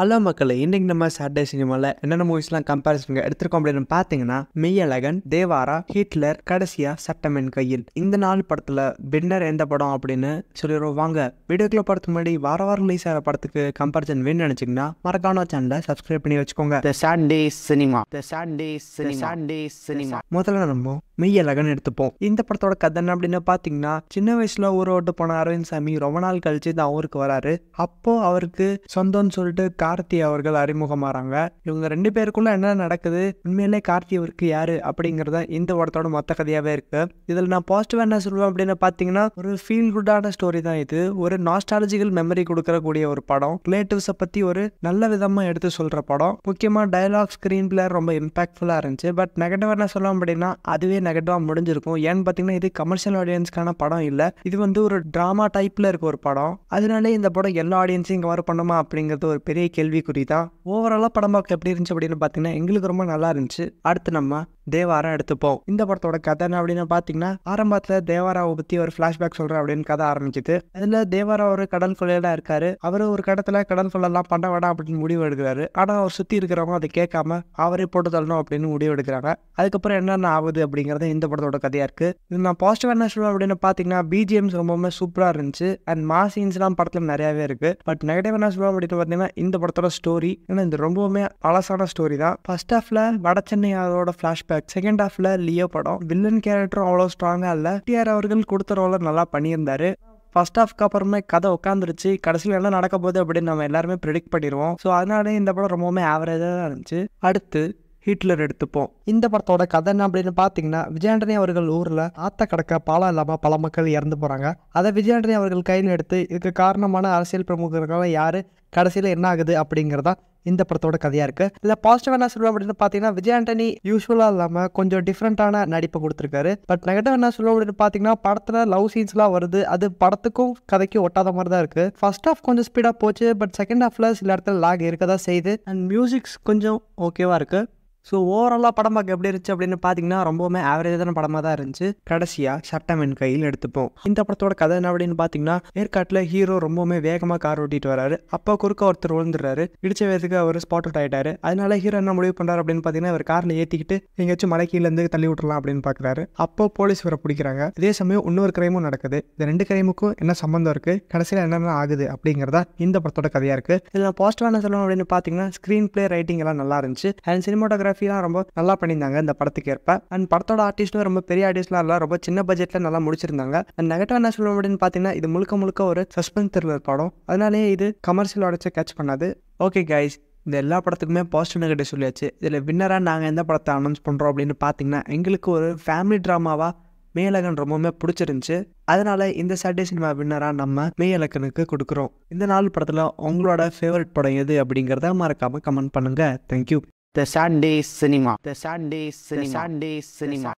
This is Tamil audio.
ஹலோ மக்களை இன்னைக்கு நம்ம சாட்டர்டே சினிமாவில் என்னென்ன மூவிஸ்லாம் கம்பேரிசன் எடுத்திருக்கோம் அப்படின்னு பார்த்தீங்கன்னா மெய்யழகன் தேவாரா ஹிட்லர் கடைசியா சட்டமென் கையில் இந்த நாலு படத்தில் பின்னர் எந்த படம் அப்படின்னு சொல்லிடுவோம் வாங்க வீடியோக்குள்ள படத்துக்கு முன்னாடி வார வாரம் ரிலீஸ் ஆகிற படத்துக்கு கம்பேரிசன் வேணும்னு நினச்சிங்கன்னா மறக்காம சேனலை சப்ஸ்கிரைப் பண்ணி வச்சுக்கோங்க சினிமா சினிமா முதல்ல நம்ம மெய்யழகன் எடுத்துப்போம் இந்த படத்தோட கதை அப்படின்னு பார்த்தீங்கன்னா சின்ன வயசுல ஊரோட்டு போன அரவிந்த் சாமி ரொம்ப நாள் கழிச்சு தான் ஊருக்கு வராரு அப்போ அவருக்கு சொந்தம்னு சொல்லிட்டு கார்த்தி அவர்கள் அறிமுகமாறாங்க இவங்க ரெண்டு பேருக்குள்ள என்ன நடக்குது உண்மையிலே கார்த்தி அவருக்கு யாரு அப்படிங்கிறத இந்த படத்தோட மொத்த கதையாவே இருக்கு இதுல நான் பாசிட்டிவ் என்ன சொல்லுவேன் அப்படின்னு பாத்தீங்கன்னா ஒரு ஃபீல் குட்டான ஸ்டோரி தான் இது ஒரு நாஸ்டாலஜிக்கல் மெமரி கொடுக்கறக்கூடிய ஒரு படம் ரிலேட்டிவ்ஸை பத்தி ஒரு நல்ல விதமா எடுத்து சொல்ற படம் முக்கியமா டயலாக் ஸ்கிரீன் பிளேயர் ரொம்ப இம்பாக்ட்ஃபுல்லா இருந்துச்சு பட் நெகட்டிவ் என்ன சொல்லுவோம் அப்படின்னா அதுவே நெகட்டிவாக முடிஞ்சிருக்கும் ஏன்னு பார்த்தீங்கன்னா இது கமர்ஷியல் ஆடியன்ஸ்க்கான படம் இல்லை இது வந்து ஒரு ட்ராமா டைப்பில் இருக்க ஒரு படம் அதனால இந்த படம் எல்லா ஆடியன்ஸையும் கவர் பண்ணுமா அப்படிங்கிறது ஒரு பெரிய கேள்விக்குறி தான் ஓவராலாக படம் பார்க்க எப்படி இருந்துச்சு அப்படின்னு பார்த்தீங்கன்னா எங்களுக்கு ரொம்ப நல்லா இருந்துச்சு அடுத்து நம்ம தேவாரா எடுத்துப்போம் இந்த படத்தோட கதை என்ன அப்படின்னு பார்த்தீங்கன்னா ஆரம்பத்தில் தேவாராவை பற்றி ஒரு பிளாஷ்பேக் சொல்கிறேன் அப்படின்னு கதை ஆரம்பிச்சுது அதில் தேவாரா ஒரு கடன் கொள்ளையில இருக்காரு அவர் ஒரு கடத்தில் கடன் கொள்ளலாம் பண்ண வேண்டாம் அப்படின்னு முடிவு எடுக்கிறாரு ஆனால் அவர் சுற்றி இருக்கிறவங்க அதை கேட்காம அவரே போட்டு தள்ளணும் அப்படின்னு முடிவு எடுக்கிறாங்க அதுக்கப்புறம் என்னென்ன ஆகுது அப்படிங்கிறது இந்த படத்தோட கதையாக இருக்குது இது நான் பாசிட்டிவ் என்ன சொல்லுவேன் அப்படின்னு பார்த்தீங்கன்னா பிஜிஎம்ஸ் ரொம்பவுமே சூப்பராக இருந்துச்சு அண்ட் மா சீன்ஸ்லாம் படத்தில் நிறையாவே இருக்குது பட் நெகட்டிவ் என்ன சொல்லுவேன் அப்படின்னு பாத்தீங்கன்னா இந்த படத்தோட ஸ்டோரி ஏன்னா இது ரொம்பவுமே அலசான ஸ்டோரி தான் ஃபர்ஸ்ட் ஆஃப்ல வட சென்னை அதோட ஃப்ளாஷ்பேக் இப்போ செகண்ட் ஹாஃப்ல லியோ படம் வில்லன் கேரக்டரும் அவ்வளோ ஸ்ட்ராங்காக இல்லை டிஆர் அவர்கள் கொடுத்த ரோல நல்லா பண்ணியிருந்தாரு ஃபர்ஸ்ட் ஹாஃப்க்கு அப்புறமே கதை உட்காந்துருச்சு கடைசியில் என்ன நடக்க போகுது அப்படின்னு நம்ம எல்லாருமே ப்ரெடிக்ட் பண்ணிடுவோம் ஸோ அதனால இந்த படம் ரொம்பவுமே ஆவரேஜாக தான் இருந்துச்சு அடுத்து ஹிட்லர் எடுத்துப்போம் இந்த படத்தோட கதை என்ன அப்படின்னு பார்த்தீங்கன்னா விஜயாண்டனி அவர்கள் ஊரில் ஆத்த கடக்க பாலம் இல்லாமல் பல மக்கள் இறந்து போகிறாங்க அதை விஜயாண்டனி அவர்கள் கையில் எடுத்து இதுக்கு காரணமான அரசியல் பிரமுகர்கள் யார் கடைசியில் என்ன ஆகுது அப்படிங்கிறதான் இந்த படத்தோட கதையாக இருக்குது இதுல பாசிட்டிவ் என்ன சொல்லுவோம் அப்படின்னு பார்த்தீங்கன்னா விஜய் ஆண்டனி யூஸ்வலாக இல்லாமல் கொஞ்சம் டிஃப்ரெண்ட்டான நடிப்பு கொடுத்துருக்காரு பட் நெகட்டிவ் என்ன சொல்லுவோம் அப்படின்னு பார்த்தீங்கன்னா படத்தில் லவ் சீன்ஸ்லாம் வருது அது படத்துக்கும் கதைக்கும் ஒட்டாத மாதிரி தான் இருக்குது ஃபர்ஸ்ட் ஹாஃப் கொஞ்சம் ஸ்பீடாக போச்சு பட் செகண்ட் ஹாஃப்ல சில இடத்துல லாக் இருக்க தான் செய்யுது அண்ட் மியூசிக்ஸ் கொஞ்சம் ஓகேவாக இருக்குது ஸோ ஓவராலாக படம் பார்க்க எப்படி இருந்துச்சு அப்படின்னு பார்த்தீங்கன்னா ரொம்பவுமே ஆவரேஜான படமாக தான் இருந்துச்சு கடைசியாக சட்டம் என் கையில் எடுத்துப்போம் இந்த படத்தோட கதை என்ன அப்படின்னு பார்த்தீங்கன்னா ஏற்காட்டில் ஹீரோ ரொம்பவுமே வேகமாக கார் ஓட்டிட்டு வராரு அப்போ குறுக்க ஒருத்தர் விழுந்துடுறாரு இடிச்ச வயதுக்கு அவர் ஸ்பாட் அவுட் ஆகிட்டாரு அதனால ஹீரோ என்ன முடிவு பண்ணுறாரு அப்படின்னு பார்த்தீங்கன்னா அவர் காரில் ஏற்றிக்கிட்டு எங்கேயாச்சும் மலை கீழேருந்து தள்ளி விட்டுலாம் அப்படின்னு பார்க்குறாரு அப்போ போலீஸ் இவரை பிடிக்கிறாங்க இதே சமயம் இன்னொரு கிரைமும் நடக்குது இந்த ரெண்டு கிரைமுக்கும் என்ன சம்மந்தம் இருக்குது கடைசியில் என்னென்ன ஆகுது அப்படிங்கிறதா இந்த படத்தோட கதையாக இருக்குது இதில் பாசிட்டிவான சொல்லணும் அப்படின்னு பார்த்தீங்கன்னா ஸ்க்ரீன் பிளே ரைட்டிங் எல்லாம் நல்லா இருந்துச்சு அண்ட் சினிமாட்டோகிராஃபி கோரியோகிராஃபிலாம் ரொம்ப நல்லா பண்ணியிருந்தாங்க இந்த படத்துக்கு ஏற்ப அண்ட் படத்தோட ஆர்டிஸ்ட்டும் ரொம்ப பெரிய ஆர்டிஸ்ட்லாம் இல்லை ரொம்ப சின்ன பட்ஜெட்டில் நல்லா முடிச்சிருந்தாங்க அண்ட் நெகட்டிவ் என்ன சொல்ல அப்படின்னு பார்த்தீங்கன்னா இது முழுக்க முழுக்க ஒரு சஸ்பென்ஸ் த்ரில்லர் படம் அதனாலேயே இது கமர்ஷியல் உடச்ச கேட்ச் பண்ணாது ஓகே கைஸ் இந்த எல்லா படத்துக்குமே பாசிட்டிவ் நெகட்டிவ் சொல்லியாச்சு இதில் வின்னராக நாங்கள் எந்த படத்தை அனௌன்ஸ் பண்ணுறோம் அப்படின்னு பார்த்தீங்கன்னா எங்களுக்கு ஒரு ஃபேமிலி ட்ராமாவாக மேலகன் ரொம்பவுமே பிடிச்சிருந்துச்சு அதனால இந்த சாட்டர்டே சினிமா வின்னராக நம்ம மேலகனுக்கு கொடுக்குறோம் இந்த நாலு படத்தில் உங்களோட ஃபேவரட் படம் எது அப்படிங்கிறத மறக்காமல் கமெண்ட் பண்ணுங்கள் thank you The Sunday Cinema. The Sunday Cinema. The Sunday Cinema.